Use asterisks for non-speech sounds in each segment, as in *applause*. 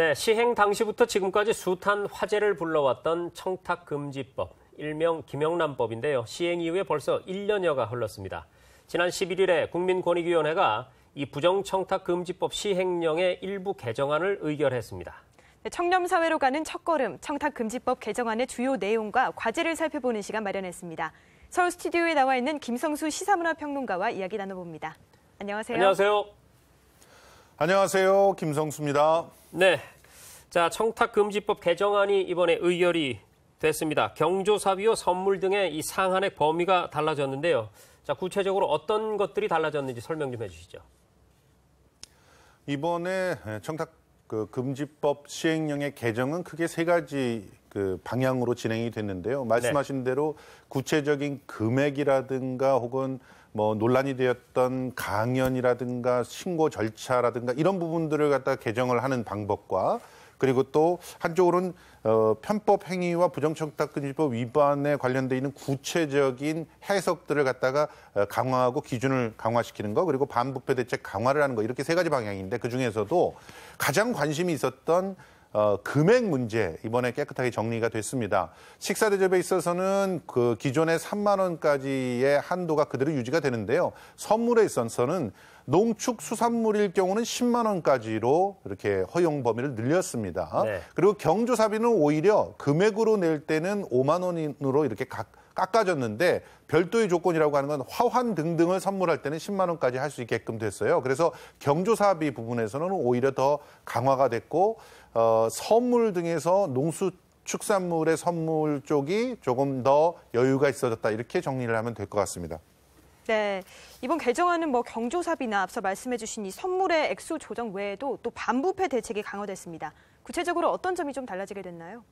네, 시행 당시부터 지금까지 숱한 화제를 불러왔던 청탁금지법, 일명 김영란법인데요. 시행 이후에 벌써 1년여가 흘렀습니다. 지난 11일에 국민권익위원회가 이 부정청탁금지법 시행령의 일부 개정안을 의결했습니다. 네, 청렴사회로 가는 첫걸음, 청탁금지법 개정안의 주요 내용과 과제를 살펴보는 시간 마련했습니다. 서울 스튜디오에 나와 있는 김성수 시사문화평론가와 이야기 나눠봅니다. 안녕하세요. 안녕하세요. 안녕하세요. 김성수입니다. 네. 자, 청탁금지법 개정안이 이번에 의결이 됐습니다. 경조사비와 선물 등의 이 상한의 범위가 달라졌는데요. 자, 구체적으로 어떤 것들이 달라졌는지 설명 좀 해주시죠. 이번에 청탁 그 금지법 시행령의 개정은 크게 세 가지 그 방향으로 진행이 됐는데요. 말씀하신 네. 대로 구체적인 금액이라든가 혹은 뭐 논란이 되었던 강연이라든가 신고 절차라든가 이런 부분들을 갖다 개정을 하는 방법과 그리고 또 한쪽으로는 어, 편법 행위와 부정청탁금지법 위반에 관련돼 있는 구체적인 해석들을 갖다가 어, 강화하고 기준을 강화시키는 거 그리고 반부패 대책 강화를 하는 거 이렇게 세 가지 방향인데 그 중에서도 가장 관심이 있었던 어, 금액 문제 이번에 깨끗하게 정리가 됐습니다. 식사 대접에 있어서는 그 기존의 3만 원까지의 한도가 그대로 유지가 되는데요. 선물에 있어서는 농축 수산물일 경우는 10만 원까지로 이렇게 허용 범위를 늘렸습니다. 네. 그리고 경조사비는 오히려 금액으로 낼 때는 5만 원으로 이렇게 각 깎아졌는데 별도의 조건이라고 하는 건 화환 등등을 선물할 때는 10만 원까지 할 수 있게끔 됐어요. 그래서 경조사비 부분에서는 오히려 더 강화가 됐고 어, 선물 등에서 농수 축산물의 선물 쪽이 조금 더 여유가 있어졌다 이렇게 정리를 하면 될 것 같습니다. 네, 이번 개정안은 뭐 경조사비나 앞서 말씀해주신 이 선물의 액수 조정 외에도 또 반부패 대책이 강화됐습니다. 구체적으로 어떤 점이 좀 달라지게 됐나요?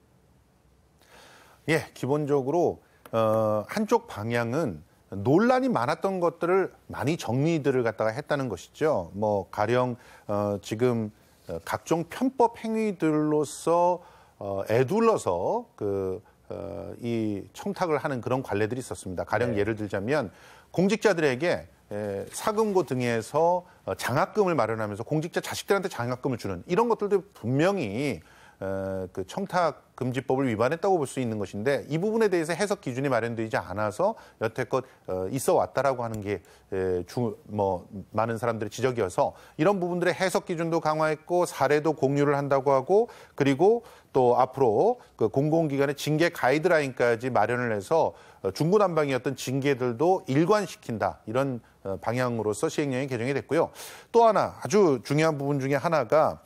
예, 기본적으로 어, 한쪽 방향은 논란이 많았던 것들을 많이 정리들을 갖다가 했다는 것이죠. 뭐 가령 어, 지금 어, 각종 편법 행위들로서 어, 애둘러서 그, 어, 이 청탁을 하는 그런 관례들이 있었습니다. 가령 네. 예를 들자면 공직자들에게 에, 사금고 등에서 어, 장학금을 마련하면서 공직자 자식들한테 장학금을 주는 이런 것들도 분명히 어, 그 청탁 금지법을 위반했다고 볼 수 있는 것인데 이 부분에 대해서 해석 기준이 마련되지 않아서 여태껏 어, 있어 왔다라고 하는 게뭐 많은 사람들의 지적이어서 이런 부분들의 해석 기준도 강화했고 사례도 공유를 한다고 하고 그리고 또 앞으로 그 공공기관의 징계 가이드라인까지 마련을 해서 어, 중구난방이었던 징계들도 일관시킨다 이런 방향으로서 시행령이 개정이 됐고요. 또 하나 아주 중요한 부분 중에 하나가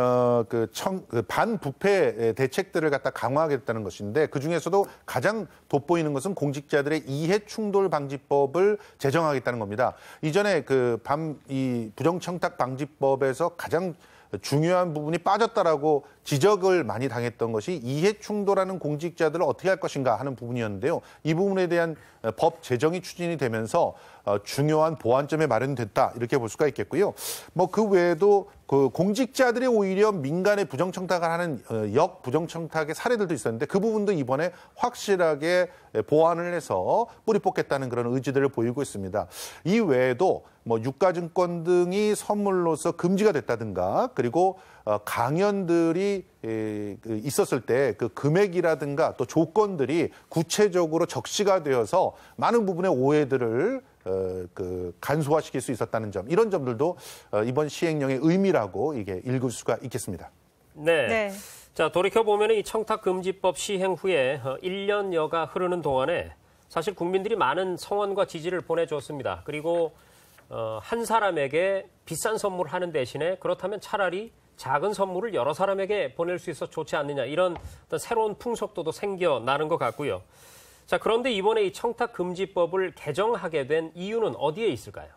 어그청 그, 그 반부패 대책들을 갖다 강화하겠다는 것인데 그 중에서도 가장 돋보이는 것은 공직자들의 이해 충돌 방지법을 제정하겠다는 겁니다. 이전에 그 반 이 부정청탁 방지법에서 가장 중요한 부분이 빠졌다라고 지적을 많이 당했던 것이 이해 충돌하는 공직자들을 어떻게 할 것인가 하는 부분이었는데요. 이 부분에 대한 어, 법 제정이 추진이 되면서 어, 중요한 보완점에 마련됐다 이렇게 볼 수가 있겠고요. 뭐 그 외에도 그 공직자들이 오히려 민간의 부정청탁을 하는 어, 역 부정청탁의 사례들도 있었는데 그 부분도 이번에 확실하게 보완을 해서 뿌리 뽑겠다는 그런 의지들을 보이고 있습니다. 이 외에도 뭐 유가증권 등이 선물로서 금지가 됐다든가 그리고 어, 강연들이 그 있었을 때 그 금액이라든가 또 조건들이 구체적으로 적시가 되어서 많은 부분의 오해들을 어, 그 간소화시킬 수 있었다는 점 이런 점들도 어, 이번 시행령의 의미라고 이게 읽을 수가 있겠습니다. 네. 네. 자 돌이켜 보면 이 청탁금지법 시행 후에 1년여가 어, 흐르는 동안에 사실 국민들이 많은 성원과 지지를 보내줬습니다. 그리고 한 사람에게 비싼 선물 을 하는 대신에 그렇다면 차라리 작은 선물을 여러 사람에게 보낼 수 있어 좋지 않느냐 이런 새로운 풍속도도 생겨나는 것 같고요. 자, 그런데 이번에 이 청탁 금지법을 개정하게 된 이유는 어디에 있을까요?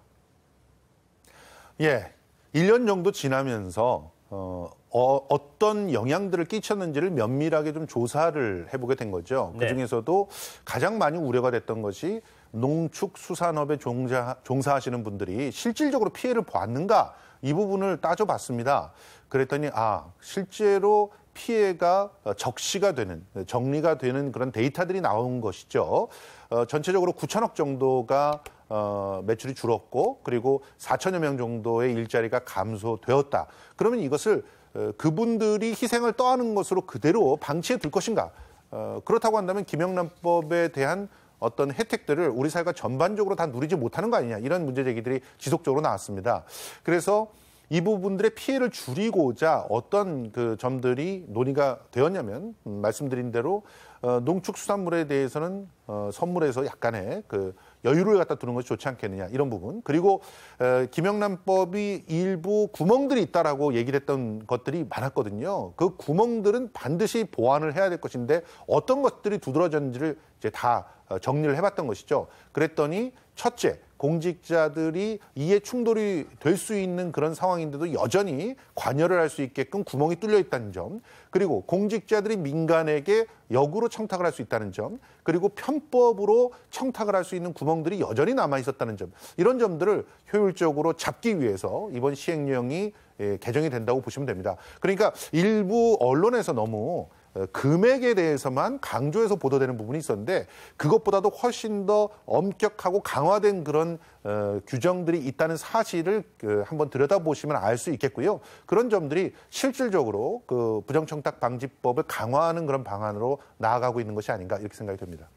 예. 1년 정도 지나면서 어, 어, 떤 영향들을 끼쳤는지를 면밀하게 좀 조사를 해보게 된 거죠. 네. 그중에서도 가장 많이 우려가 됐던 것이 농축수산업에 종사, 종사하시는 분들이 실질적으로 피해를 보았는가이 부분을 따져봤습니다. 그랬더니 아 실제로 피해가 어, 적시가 되는 네, 정리가 되는 그런 데이터들이 나온 것이죠. 어, 전체적으로 9천억 정도가 어, 매출이 줄었고 그리고 4천여 명 정도의 일자리가 감소되었다. 그러면 이것을 어, 그분들이 희생을 떠하는 것으로 그대로 방치해 둘 것인가? 어, 그렇다고 한다면 김영란법에 대한 어떤 혜택들을 우리 사회가 전반적으로 다 누리지 못하는 거 아니냐 이런 문제 제기들이 지속적으로 나왔습니다. 그래서 이 부분들의 피해를 줄이고자 어떤 그 점들이 논의가 되었냐면 음, 말씀드린 대로 어, 농축수산물에 대해서는 어, 선물에서 약간의 그 여유를 갖다 두는 것이 좋지 않겠느냐 이런 부분 그리고 에, 김영란법이 일부 구멍들이 있다라고 얘기를 했던 것들이 많았거든요. 그 구멍들은 반드시 보완을 해야 될 것인데 어떤 것들이 두드러졌는지를 이제 다 어, 정리를 해봤던 것이죠. 그랬더니 첫째, 공직자들이 이해 충돌이 될 수 있는 그런 상황인데도 여전히 관여를 할 수 있게끔 구멍이 뚫려 있다는 점, 그리고 공직자들이 민간에게 역으로 청탁을 할 수 있다는 점, 그리고 편법으로 청탁을 할 수 있는 구멍들이 여전히 남아 있었다는 점, 이런 점들을 효율적으로 잡기 위해서 이번 시행령이 예, 개정이 된다고 보시면 됩니다. 그러니까 일부 언론에서 너무 어, 금액에 대해서만 강조해서 보도되는 부분이 있었는데 그것보다도 훨씬 더 엄격하고 강화된 그런 어, 규정들이 있다는 사실을 그 한번 들여다보시면 알 수 있겠고요. 그런 점들이 실질적으로 그 부정청탁 방지법을 강화하는 그런 방안으로 나아가고 있는 것이 아닌가 이렇게 생각이 됩니다.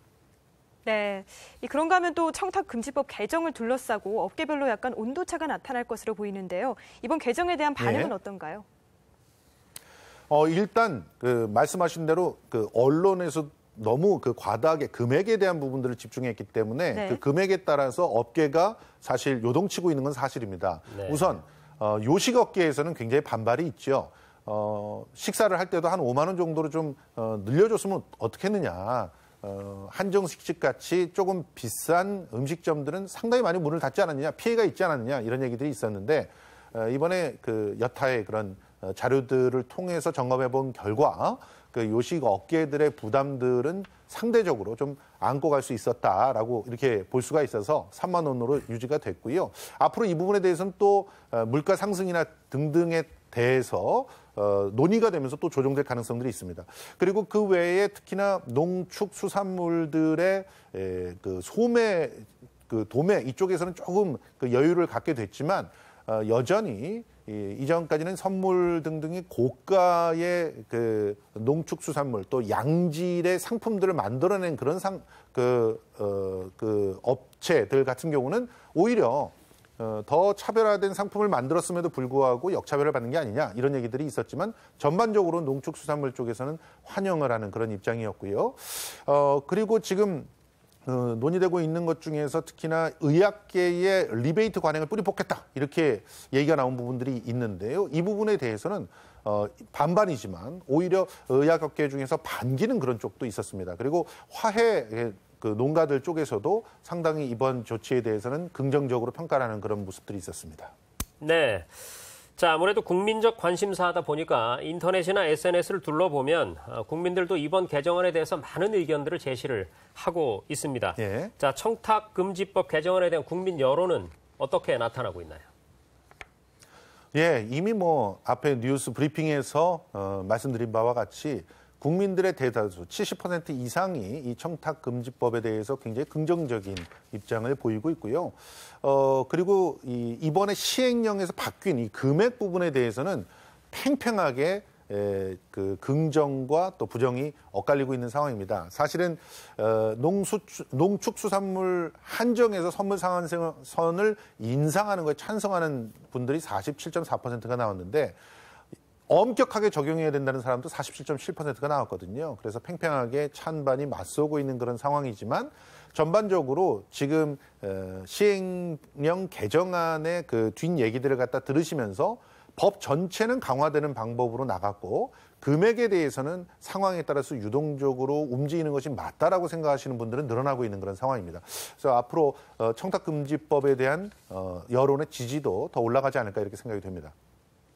네. 그런가 하면 또 청탁금지법 개정을 둘러싸고 업계별로 약간 온도차가 나타날 것으로 보이는데요. 이번 개정에 대한 반응은 네. 어떤가요? 어, 일단 그 말씀하신 대로 그 언론에서 너무 그 과다하게 금액에 대한 부분들을 집중했기 때문에 네. 그 금액에 따라서 업계가 사실 요동치고 있는 건 사실입니다. 네. 우선 어, 요식 업계에서는 굉장히 반발이 있죠. 어, 식사를 할 때도 한 5만 원 정도로 좀 어, 늘려줬으면 어떻겠느냐. 어, 한정식집 같이 조금 비싼 음식점들은 상당히 많이 문을 닫지 않았느냐, 피해가 있지 않았느냐 이런 얘기들이 있었는데 어, 이번에 그 여타의 그런 어, 자료들을 통해서 점검해 본 결과 그 요식 업계들의 부담들은 상대적으로 좀 안고 갈 수 있었다라고 이렇게 볼 수가 있어서 3만 원으로 유지가 됐고요. 앞으로 이 부분에 대해서는 또 어, 물가 상승이나 등등에 대해서 어, 논의가 되면서 또 조정될 가능성들이 있습니다. 그리고 그 외에 특히나 농축 수산물들의 에, 그 소매 그 도매 이쪽에서는 조금 그 여유를 갖게 됐지만 어, 여전히 이전까지는 선물 등등이 고가의 그 농축수산물 또 양질의 상품들을 만들어낸 그런 상, 그, 어, 그 업체들 같은 경우는 오히려 어, 더 차별화된 상품을 만들었음에도 불구하고 역차별을 받는 게 아니냐 이런 얘기들이 있었지만 전반적으로 농축수산물 쪽에서는 환영을 하는 그런 입장이었고요. 어, 그리고 지금 어, 논의되고 있는 것 중에서 특히나 의약계의 리베이트 관행을 뿌리뽑겠다 이렇게 얘기가 나온 부분들이 있는데요. 이 부분에 대해서는 어, 반반이지만 오히려 의약업계 중에서 반기는 그런 쪽도 있었습니다. 그리고 화해 예, 그 농가들 쪽에서도 상당히 이번 조치에 대해서는 긍정적으로 평가하는 그런 모습들이 있었습니다. 네. 자, 아무래도 국민적 관심사다 보니까 인터넷이나 SNS를 둘러보면 어, 국민들도 이번 개정안에 대해서 많은 의견들을 제시를 하고 있습니다. 예. 자, 청탁금지법 개정안에 대한 국민 여론은 어떻게 나타나고 있나요? 예, 이미 뭐 앞에 뉴스 브리핑에서 어, 말씀드린 바와 같이 국민들의 대다수 70% 이상이 이 청탁 금지법에 대해서 굉장히 긍정적인 입장을 보이고 있고요. 어 그리고 이 이번에 시행령에서 바뀐 이 금액 부분에 대해서는 팽팽하게 에, 그 긍정과 또 부정이 엇갈리고 있는 상황입니다. 사실은 어, 농수, 농축수산물 한정에서 선물 상한선을 인상하는 거에 찬성하는 분들이 47.4%가 나왔는데 엄격하게 적용해야 된다는 사람도 47.7%가 나왔거든요. 그래서 팽팽하게 찬반이 맞서고 있는 그런 상황이지만 전반적으로 지금 시행령 개정안의 그 뒷얘기들을 갖다 들으시면서 법 전체는 강화되는 방법으로 나갔고 금액에 대해서는 상황에 따라서 유동적으로 움직이는 것이 맞다라고 생각하시는 분들은 늘어나고 있는 그런 상황입니다. 그래서 앞으로 어, 청탁금지법에 대한 어, 여론의 지지도 더 올라가지 않을까 이렇게 생각이 됩니다.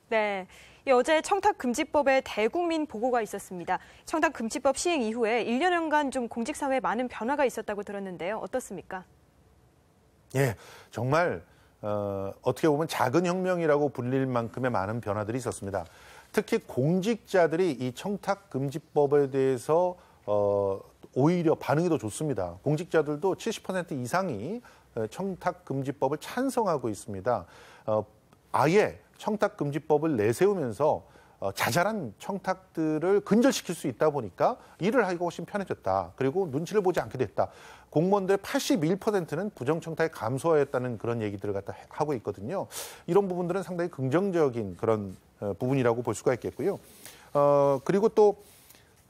네. 예, 어제 청탁금지법에 대국민 보고가 있었습니다. 청탁금지법 시행 이후에 1년간 좀 공직사회에 많은 변화가 있었다고 들었는데요. 어떻습니까? 예, 정말 어, 어떻게 보면 작은 혁명이라고 불릴 만큼의 많은 변화들이 있었습니다. 특히 공직자들이 이 청탁금지법에 대해서 어, 오히려 반응이 더 좋습니다. 공직자들도 70% 이상이 어, 청탁금지법을 찬성하고 있습니다. 어, 아예 청탁금지법을 내세우면서 어, 자잘한 청탁들을 근절시킬 수 있다 보니까 일을 하기가 훨씬 편해졌다. 그리고 눈치를 보지 않게 됐다. 공무원들 81%는 부정청탁에 감소하였다는 그런 얘기들을 갖다 하고 있거든요. 이런 부분들은 상당히 긍정적인 그런 어, 부분이라고 볼 수가 있겠고요. 어, 그리고 또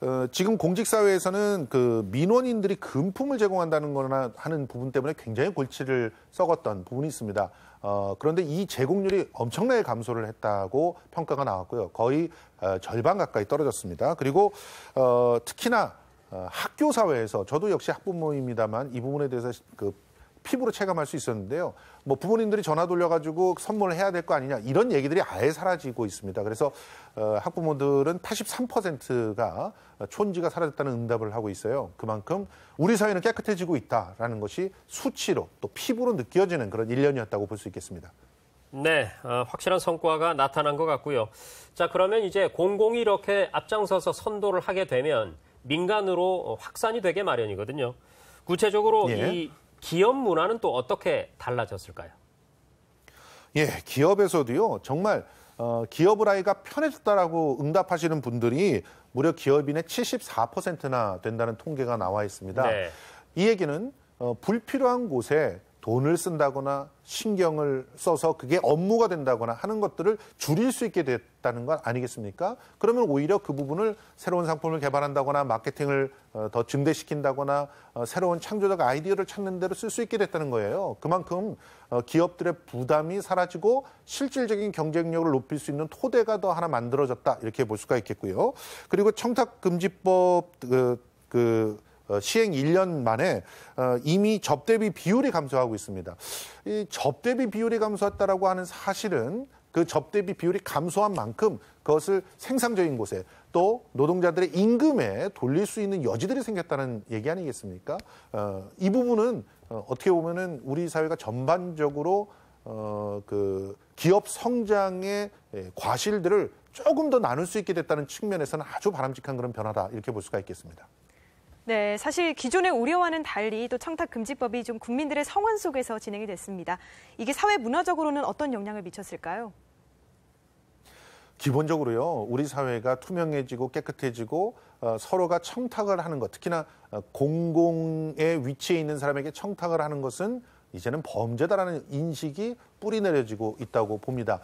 어, 지금 공직사회에서는 그 민원인들이 금품을 제공한다는 거나 하는 부분 때문에 굉장히 골치를 썩었던 부분이 있습니다. 어, 그런데 이 제공률이 엄청나게 감소를 했다고 평가가 나왔고요. 거의 어, 절반 가까이 떨어졌습니다. 그리고 어, 특히나 어, 학교 사회에서 저도 역시 학부모입니다만 이 부분에 대해서 그 피부로 체감할 수 있었는데요. 뭐 부모님들이 전화 돌려가지고 선물을 해야 될 거 아니냐 이런 얘기들이 아예 사라지고 있습니다. 그래서 어, 학부모들은 83%가 촌지가 사라졌다는 응답을 하고 있어요. 그만큼 우리 사회는 깨끗해지고 있다라는 것이 수치로 또 피부로 느껴지는 그런 일련이었다고볼 수 있겠습니다. 네, 어, 확실한 성과가 나타난 것 같고요. 자, 그러면 이제 공공이 이렇게 앞장서서 선도를 하게 되면 민간으로 확산이 되게 마련이거든요. 구체적으로 예. 이 기업 문화는 또 어떻게 달라졌을까요? 예, 기업에서도요. 정말 어, 기업을 하이가 편해졌다라고 응답하시는 분들이 무려 기업인의 74%나 된다는 통계가 나와 있습니다. 네. 이 얘기는 어, 불필요한 곳에 돈을 쓴다거나 신경을 써서 그게 업무가 된다거나 하는 것들을 줄일 수 있게 됐다는 건 아니겠습니까? 그러면 오히려 그 부분을 새로운 상품을 개발한다거나 마케팅을 어, 더 증대시킨다거나 어, 새로운 창조적 아이디어를 찾는 대로 쓸 수 있게 됐다는 거예요. 그만큼 어, 기업들의 부담이 사라지고 실질적인 경쟁력을 높일 수 있는 토대가 더 하나 만들어졌다 이렇게 볼 수가 있겠고요. 그리고 청탁금지법 그, 그 어, 시행 1년 만에 어, 이미 접대비 비율이 감소하고 있습니다. 이 접대비 비율이 감소했다라고 하는 사실은 그 접대비 비율이 감소한 만큼 그것을 생산적인 곳에 또 노동자들의 임금에 돌릴 수 있는 여지들이 생겼다는 얘기 아니겠습니까? 어, 이 부분은 어, 어떻게 보면은 우리 사회가 전반적으로 어, 그 기업 성장의 예, 과실들을 조금 더 나눌 수 있게 됐다는 측면에서는 아주 바람직한 그런 변화다 이렇게 볼 수가 있겠습니다. 네, 사실 기존의 우려와는 달리 또 청탁금지법이 좀 국민들의 성원 속에서 진행이 됐습니다. 이게 사회 문화적으로는 어떤 영향을 미쳤을까요? 기본적으로요, 우리 사회가 투명해지고 깨끗해지고 어, 서로가 청탁을 하는 것, 특히나 어, 공공의 위치에 있는 사람에게 청탁을 하는 것은 이제는 범죄다라는 인식이 뿌리 내려지고 있다고 봅니다.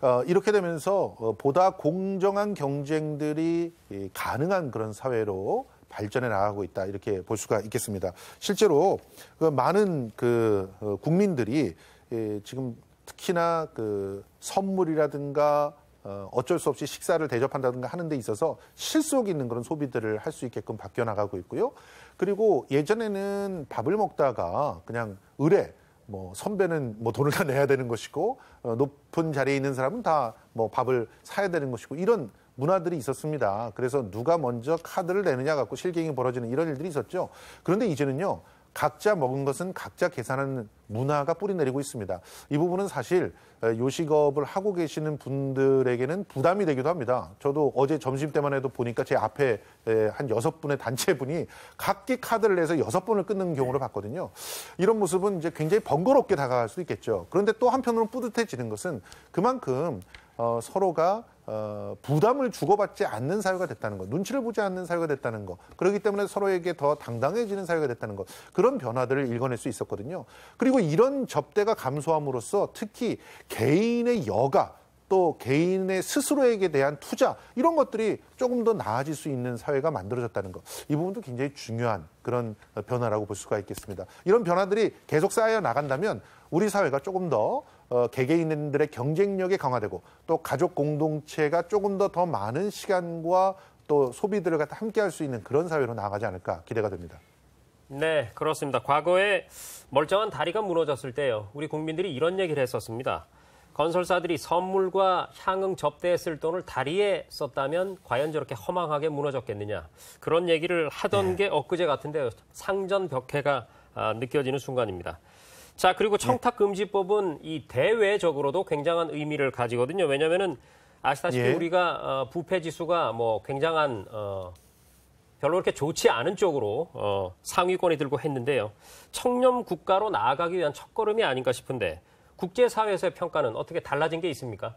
어, 이렇게 되면서 어, 보다 공정한 경쟁들이 가능한 그런 사회로 발전해 나가고 있다 이렇게 볼 수가 있겠습니다. 실제로 그 많은 그 어, 국민들이 예, 지금 특히나 그 선물이라든가 어, 어쩔 수 없이 식사를 대접한다든가 하는 데 있어서 실속 있는 그런 소비들을 할 수 있게끔 바뀌어 나가고 있고요. 그리고 예전에는 밥을 먹다가 그냥 의뢰 뭐 선배는 뭐 돈을 다 내야 되는 것이고 어, 높은 자리에 있는 사람은 다 뭐 밥을 사야 되는 것이고 이런 문화들이 있었습니다. 그래서 누가 먼저 카드를 내느냐 갖고 실갱이 벌어지는 이런 일들이 있었죠. 그런데 이제는요. 각자 먹은 것은 각자 계산하는 문화가 뿌리 내리고 있습니다. 이 부분은 사실 요식업을 하고 계시는 분들에게는 부담이 되기도 합니다. 저도 어제 점심 때만 해도 보니까 제 앞에 한 여섯 분의 단체분이 각기 카드를 내서 여섯 번을 끊는 경우를 봤거든요. 이런 모습은 이제 굉장히 번거롭게 다가갈 수도 있겠죠. 그런데 또 한편으로는 뿌듯해지는 것은 그만큼 어, 서로가 어, 부담을 주고받지 않는 사회가 됐다는 것, 눈치를 보지 않는 사회가 됐다는 것, 그렇기 때문에 서로에게 더 당당해지는 사회가 됐다는 것, 그런 변화들을 읽어낼수 있었거든요. 그리고 이런 접대가 감소함으로써 특히 개인의 여가, 또 개인의 스스로에게 대한 투자 이런 것들이 조금 더 나아질 수 있는 사회가 만들어졌다는 것. 이 부분도 굉장히 중요한 그런 변화라고 볼 수가 있겠습니다. 이런 변화들이 계속 쌓여 나간다면 우리 사회가 조금 더 어, 개개인들의 경쟁력이 강화되고 또 가족 공동체가 조금 더 더 많은 시간과 또 소비들을 갖다 함께 할수 있는 그런 사회로 나아가지 않을까 기대가 됩니다. 네, 그렇습니다. 과거에 멀쩡한 다리가 무너졌을 때요. 우리 국민들이 이런 얘기를 했었습니다. 건설사들이 선물과 향응 접대에 쓸 돈을 다리에 썼다면 과연 저렇게 허망하게 무너졌겠느냐. 그런 얘기를 하던 네. 게 엊그제 같은데요. 상전벽해가 아, 느껴지는 순간입니다. 자, 그리고 네. 청탁 금지법은 이 대외적으로도 굉장한 의미를 가지거든요. 왜냐면은 아시다시피 예. 우리가 어, 부패 지수가 뭐 굉장한 어 별로 그렇게 좋지 않은 쪽으로 어 상위권이 들고 했는데요. 청렴 국가로 나아가기 위한 첫걸음이 아닌가 싶은데 국제사회에서의 평가는 어떻게 달라진 게 있습니까?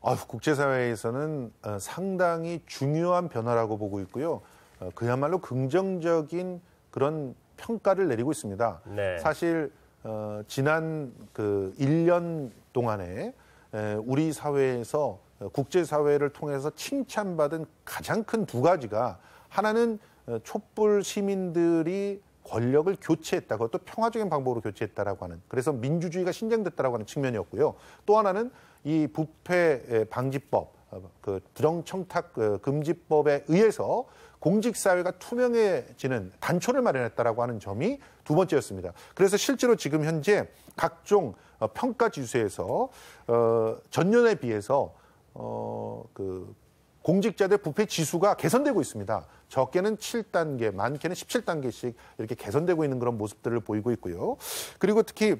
아, 국제사회에서는 어, 상당히 중요한 변화라고 보고 있고요. 어, 그야말로 긍정적인 그런 평가를 내리고 있습니다. 네. 사실 어, 지난 그 1년 동안에 에, 우리 사회에서 어, 국제사회를 통해서 칭찬받은 가장 큰 두 가지가 하나는 어, 촛불 시민들이 권력을 교체했다. 그것도 평화적인 방법으로 교체했다라고 하는 그래서 민주주의가 신장됐다라고 하는 측면이었고요. 또 하나는 이 부패 방지법 어, 그 부정청탁 그 금지법에 의해서 공직사회가 투명해지는 단초를 마련했다라고 하는 점이 두 번째였습니다. 그래서 실제로 지금 현재 각종 어, 평가 지수에서 어, 전년에 비해서 어, 그 공직자들 부패 지수가 개선되고 있습니다. 적게는 7단계, 많게는 17단계씩 이렇게 개선되고 있는 그런 모습들을 보이고 있고요. 그리고 특히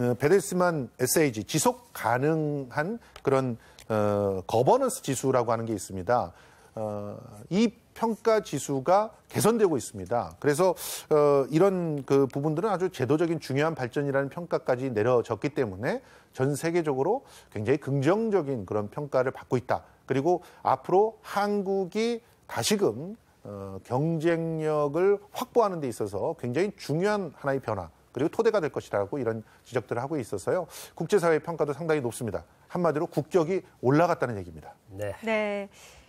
어, 베데스만 SAG 지속 가능한 그런 어, 거버넌스 지수라고 하는 게 있습니다. 어, 이 평가 지수가 개선되고 있습니다. 그래서 어, 이런 그 부분들은 아주 제도적인 중요한 발전이라는 평가까지 내려졌기 때문에 전 세계적으로 굉장히 긍정적인 그런 평가를 받고 있다. 그리고 앞으로 한국이 다시금 어, 경쟁력을 확보하는 데 있어서 굉장히 중요한 하나의 변화 그리고 토대가 될 것이라고 이런 지적들을 하고 있어서요. 국제사회 평가도 상당히 높습니다. 한마디로 국격이 올라갔다는 얘기입니다. 네. 네.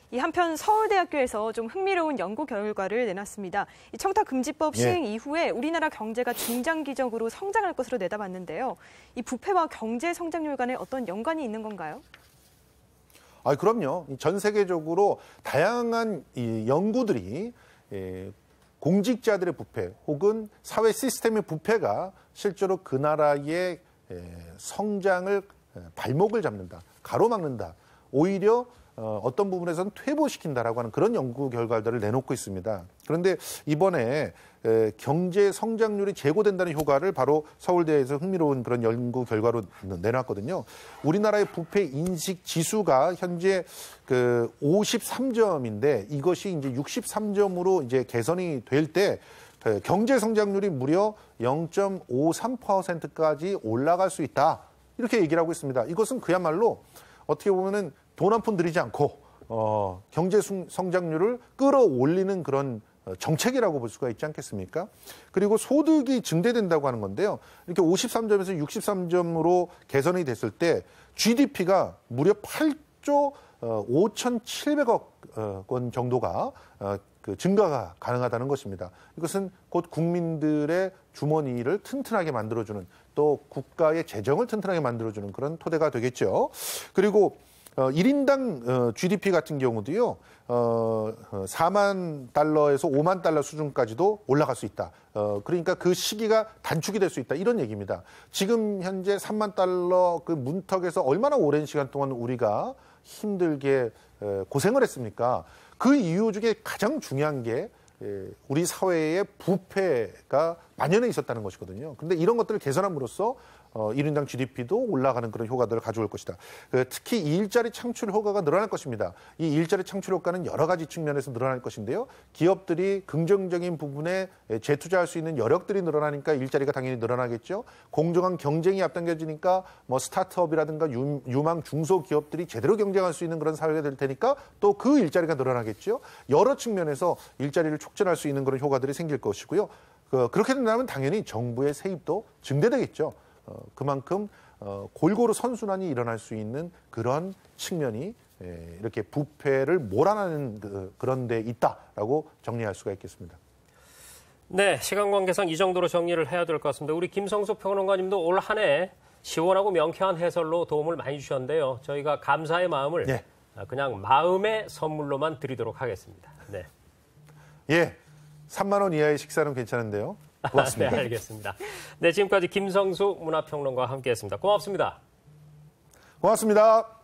이 한편 서울대학교에서 좀 흥미로운 연구 결과를 내놨습니다. 이 청탁금지법 예. 시행 예. 이후에 우리나라 경제가 중장기적으로 성장할 것으로 내다봤는데요. 이 부패와 경제 성장률 간에 어떤 연관이 있는 건가요? 아, 그럼요. 전 세계적으로 다양한 이 연구들이 예, 공직자들의 부패 혹은 사회 시스템의 부패가 실제로 그 나라의 성장을 발목을 잡는다, 가로막는다. 오히려 어, 어떤 부분에서는 퇴보시킨다라고 하는 그런 연구 결과들을 내놓고 있습니다. 그런데 이번에 경제 성장률이 제고된다는 효과를 바로 서울대에서 흥미로운 그런 연구 결과로 내놨거든요. 우리나라의 부패 인식 지수가 현재 그 53점인데 이것이 이제 63점으로 이제 개선이 될 때 경제 성장률이 무려 0.53%까지 올라갈 수 있다. 이렇게 얘기를 하고 있습니다. 이것은 그야말로 어떻게 보면은 돈한푼 들이지 않고 어, 경제 성장률을 끌어올리는 그런 어, 정책이라고 볼 수가 있지 않겠습니까? 그리고 소득이 증대된다고 하는 건데요. 이렇게 53점에서 63점으로 개선이 됐을 때 GDP가 무려 8조 5,700억 어, 어, 원 정도가 그 증가가 가능하다는 것입니다. 이것은 곧 국민들의 주머니를 튼튼하게 만들어주는 또 국가의 재정을 튼튼하게 만들어주는 그런 토대가 되겠죠. 그리고 어, 1인당 어, GDP 같은 경우도요, 어, 4만 어, 달러에서 5만 달러 수준까지도 올라갈 수 있다. 어, 그러니까 그 시기가 단축이 될 수 있다. 이런 얘기입니다. 지금 현재 3만 달러 그 문턱에서 얼마나 오랜 시간 동안 우리가 힘들게 에, 어, 고생을 했습니까? 그 이유 중에 가장 중요한 게 예, 우리 사회의 부패가 만연해 있었다는 것이거든요. 그런데 이런 것들을 개선함으로써 어, 1인당 GDP도 올라가는 그런 효과들을 가져올 것이다. 그, 특히 일자리 창출 효과가 늘어날 것입니다. 이 일자리 창출 효과는 여러 가지 측면에서 늘어날 것인데요. 기업들이 긍정적인 부분에 예, 재투자할 수 있는 여력들이 늘어나니까 일자리가 당연히 늘어나겠죠. 공정한 경쟁이 앞당겨지니까 뭐 스타트업이라든가 유망 중소기업들이 제대로 경쟁할 수 있는 그런 사회가 될 테니까 또 그 일자리가 늘어나겠죠. 여러 측면에서 일자리를 촉진할 수 있는 그런 효과들이 생길 것이고요. 그, 그렇게 된다면 당연히 정부의 세입도 증대되겠죠. 어, 그만큼 어, 골고루 선순환이 일어날 수 있는 그런 측면이 예, 이렇게 부패를 몰아내는 그, 그런 데 있다라고 정리할 수가 있겠습니다. 네, 시간 관계상 이 정도로 정리를 해야 될 것 같습니다. 우리 김성수 평론가님도 올 한해 시원하고 명쾌한 해설로 도움을 많이 주셨는데요. 저희가 감사의 마음을 예. 아, 그냥 마음의 선물로만 드리도록 하겠습니다. 네. *laughs* 예, 3만 원 이하의 식사는 괜찮은데요. 고맙습니다. *laughs* 네, 알겠습니다. 네, 지금까지 김성수 문화평론가와 함께했습니다. 고맙습니다. 고맙습니다.